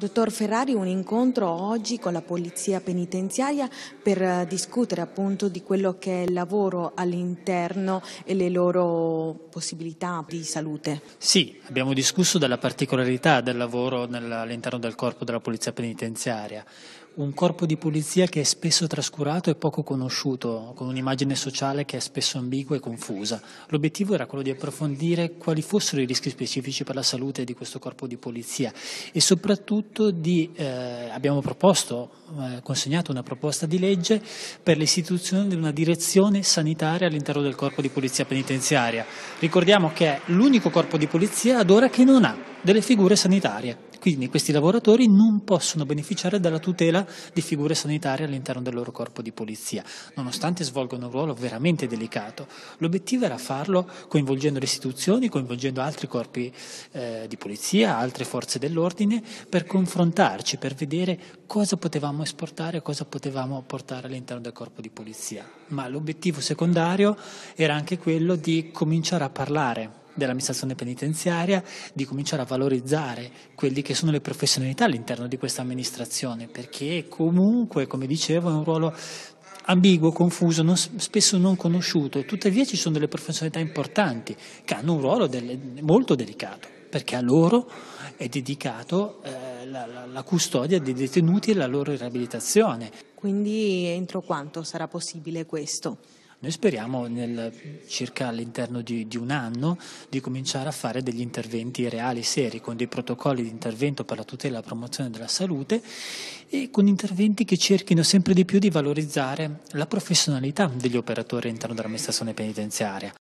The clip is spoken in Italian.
Dottor Ferrari, un incontro oggi con la Polizia Penitenziaria per eh, discutere appunto di quello che è il lavoro all'interno e le loro possibilità di salute. Sì, abbiamo discusso della particolarità del lavoro all'interno del corpo della Polizia Penitenziaria un corpo di polizia che è spesso trascurato e poco conosciuto, con un'immagine sociale che è spesso ambigua e confusa. L'obiettivo era quello di approfondire quali fossero i rischi specifici per la salute di questo corpo di polizia e soprattutto di, eh, abbiamo proposto, eh, consegnato una proposta di legge per l'istituzione di una direzione sanitaria all'interno del corpo di polizia penitenziaria. Ricordiamo che è l'unico corpo di polizia ad ora che non ha delle figure sanitarie. Quindi questi lavoratori non possono beneficiare della tutela di figure sanitarie all'interno del loro corpo di polizia, nonostante svolgano un ruolo veramente delicato. L'obiettivo era farlo coinvolgendo le istituzioni, coinvolgendo altri corpi eh, di polizia, altre forze dell'ordine, per confrontarci, per vedere cosa potevamo esportare, cosa potevamo portare all'interno del corpo di polizia. Ma l'obiettivo secondario era anche quello di cominciare a parlare dell'amministrazione penitenziaria di cominciare a valorizzare quelle che sono le professionalità all'interno di questa amministrazione, perché comunque, come dicevo, è un ruolo ambiguo, confuso, non, spesso non conosciuto, tuttavia ci sono delle professionalità importanti che hanno un ruolo delle, molto delicato, perché a loro è dedicato eh, la, la, la custodia dei detenuti e la loro riabilitazione. Quindi entro quanto sarà possibile questo? Noi speriamo nel, circa all'interno di, di, un anno di cominciare a fare degli interventi reali, seri, con dei protocolli di intervento per la tutela e la promozione della salute e con interventi che cerchino sempre di più di valorizzare la professionalità degli operatori all'interno dell'amministrazione penitenziaria.